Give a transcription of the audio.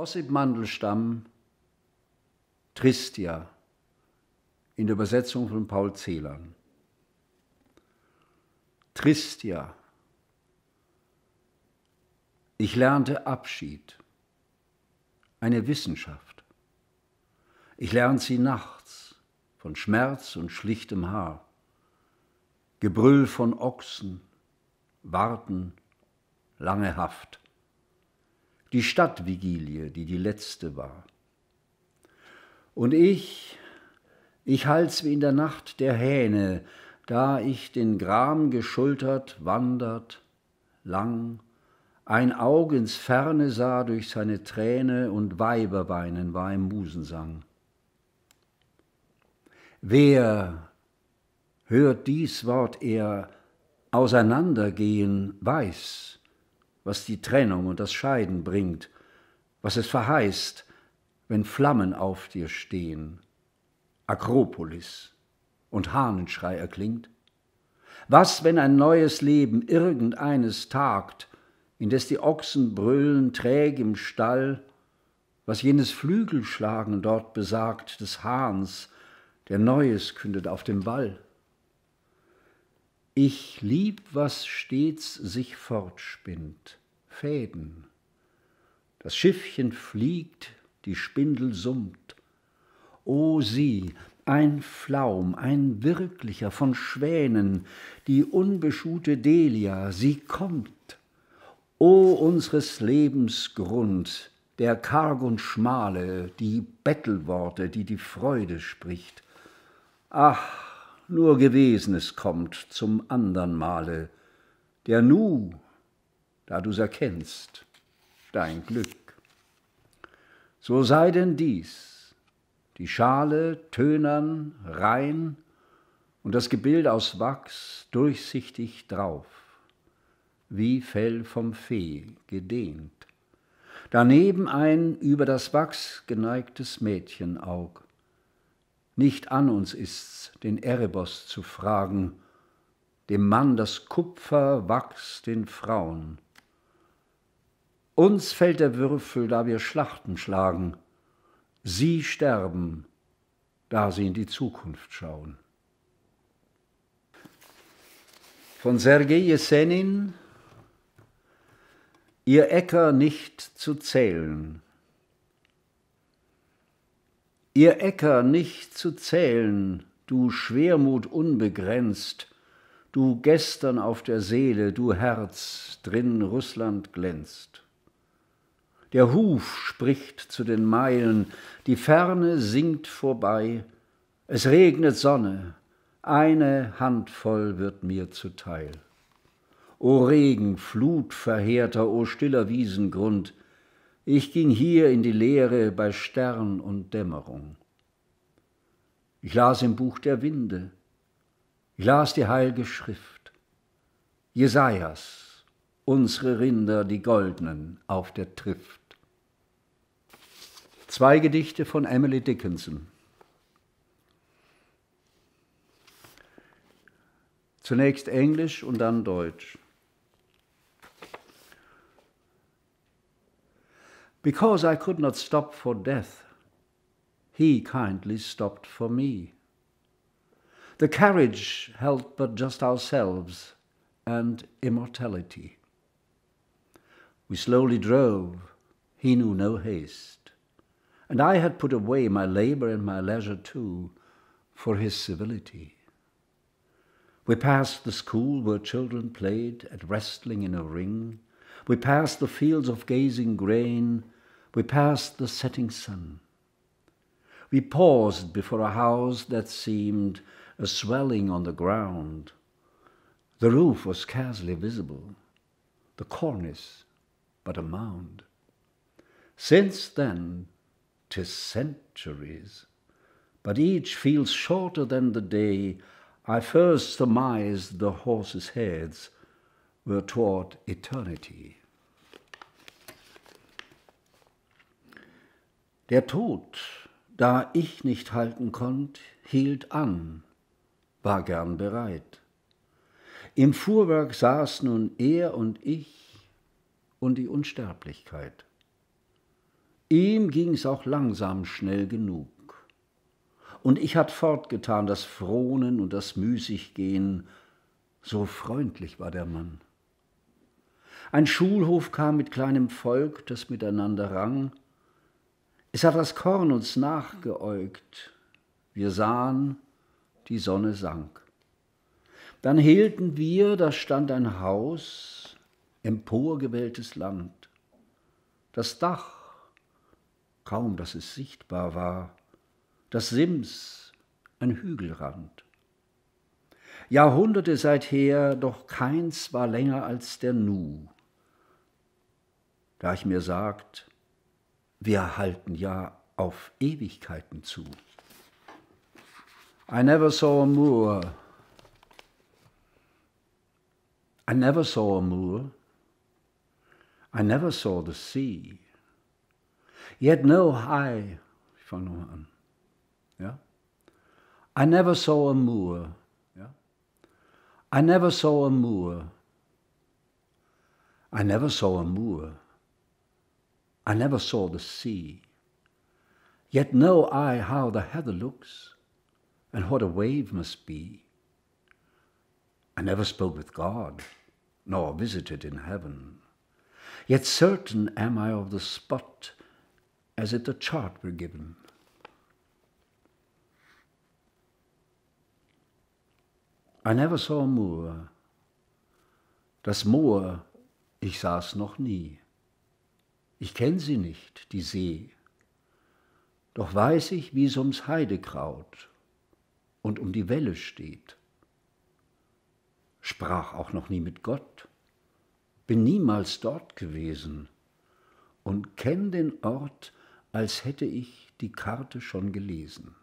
Ossip Mandelstamm, Tristia, in der Übersetzung von Paul Celan. Tristia. Ich lernte Abschied, eine Wissenschaft. Ich lernte sie nachts von Schmerz und schlichtem Haar, Gebrüll von Ochsen, Warten, lange Haft die Stadtvigilie, die die letzte war. Und ich, ich hals wie in der Nacht der Hähne, da ich den Gram geschultert wandert, lang, ein Auge ins Ferne sah durch seine Träne und Weiberweinen war im Musensang. Wer hört dies Wort er auseinandergehen, weiß, was die Trennung und das Scheiden bringt, was es verheißt, wenn Flammen auf dir stehen, Akropolis und Hahnenschrei erklingt? Was, wenn ein neues Leben irgendeines tagt, indes die Ochsen brüllen träg im Stall, was jenes Flügelschlagen dort besagt des Hahns, der Neues kündet auf dem Wall? Ich lieb, was stets sich fortspinnt, Fäden. Das Schiffchen fliegt, die Spindel summt. O sieh, ein Flaum, ein wirklicher von Schwänen, die unbeschuhte Delia, sie kommt. O unseres Lebens Grund, der karg und schmale, die Bettelworte, die die Freude spricht. Ach, nur Gewesenes kommt zum andern Male, der nu, da du's erkennst, dein Glück. So sei denn dies, die Schale tönern, rein und das Gebild aus Wachs durchsichtig drauf, wie Fell vom Fee gedehnt. Daneben ein über das Wachs geneigtes Mädchenaug, nicht an uns ist's, den Erebos zu fragen, dem Mann das Kupfer wachs den Frauen. Uns fällt der Würfel, da wir Schlachten schlagen, sie sterben, da sie in die Zukunft schauen. Von Sergei Jesenin Ihr Äcker nicht zu zählen ihr Äcker nicht zu zählen, du Schwermut unbegrenzt, du gestern auf der Seele, du Herz, drin Russland glänzt. Der Huf spricht zu den Meilen, die Ferne sinkt vorbei, es regnet Sonne, eine Handvoll wird mir zuteil. O Regen, Flutverheerter, o stiller Wiesengrund, ich ging hier in die Leere bei Stern und Dämmerung. Ich las im Buch der Winde. Ich las die Heilige Schrift. Jesajas, unsere Rinder, die goldenen auf der Trift. Zwei Gedichte von Emily Dickinson. Zunächst Englisch und dann Deutsch. Because I could not stop for death, he kindly stopped for me. The carriage held but just ourselves and immortality. We slowly drove, he knew no haste, and I had put away my labour and my leisure too for his civility. We passed the school where children played at wrestling in a ring. We passed the fields of gazing grain we passed the setting sun. We paused before a house that seemed a swelling on the ground. The roof was scarcely visible, the cornice but a mound. Since then, tis centuries, but each feels shorter than the day I first surmised the horses' heads were toward eternity. Der Tod, da ich nicht halten konnt, hielt an, war gern bereit. Im Fuhrwerk saß nun er und ich und die Unsterblichkeit. Ihm ging's auch langsam schnell genug. Und ich hat fortgetan das Frohnen und das Müßiggehen, so freundlich war der Mann. Ein Schulhof kam mit kleinem Volk, das miteinander rang, es hat das Korn uns nachgeäugt. Wir sahen, die Sonne sank. Dann hielten wir, da stand ein Haus, emporgewähltes Land. Das Dach, kaum dass es sichtbar war, das Sims, ein Hügelrand. Jahrhunderte seither, doch keins war länger als der Nu. Da ich mir sagt, wir halten ja auf Ewigkeiten zu. I never saw a moor. I never saw a moor. I never saw the sea. Yet no high. Ich fange nochmal an. Ja? I never saw a moor. Ja? I never saw a moor. I never saw a moor. I never saw the sea, yet know I how the heather looks, and what a wave must be. I never spoke with God, nor visited in heaven, yet certain am I of the spot, as if the chart were given. I never saw a moor. Das Moor ich saß noch nie. Ich kenn sie nicht, die See, doch weiß ich, wie wie's ums Heidekraut und um die Welle steht. Sprach auch noch nie mit Gott, bin niemals dort gewesen und kenn den Ort, als hätte ich die Karte schon gelesen.